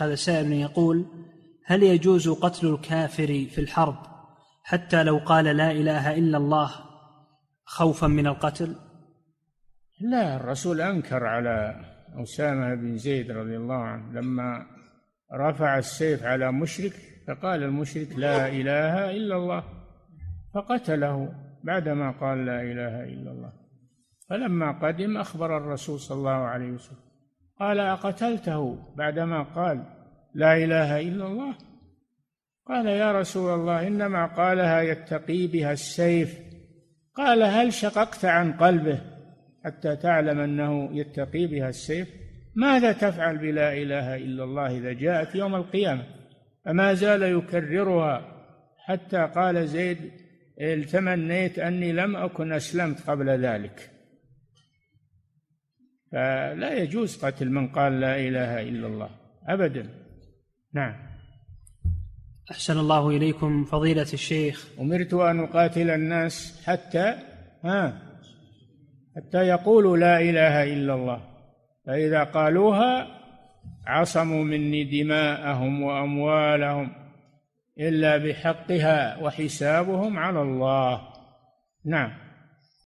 هذا سائل يقول هل يجوز قتل الكافر في الحرب حتى لو قال لا اله الا الله خوفا من القتل؟ لا الرسول انكر على اسامه بن زيد رضي الله عنه لما رفع السيف على مشرك فقال المشرك لا اله الا الله فقتله بعدما قال لا اله الا الله فلما قدم اخبر الرسول صلى الله عليه وسلم قال أقتلته بعدما قال لا إله إلا الله قال يا رسول الله إنما قالها يتقي بها السيف قال هل شققت عن قلبه حتى تعلم أنه يتقي بها السيف ماذا تفعل بلا إله إلا الله إذا جاءت يوم القيامة فما زال يكررها حتى قال زيد تمنيت أني لم أكن أسلمت قبل ذلك فلا يجوز قتل من قال لا إله إلا الله أبدا نعم أحسن الله إليكم فضيلة الشيخ أمرت أن أقاتل الناس حتى ها حتى يقولوا لا إله إلا الله فإذا قالوها عصموا مني دماءهم وأموالهم إلا بحقها وحسابهم على الله نعم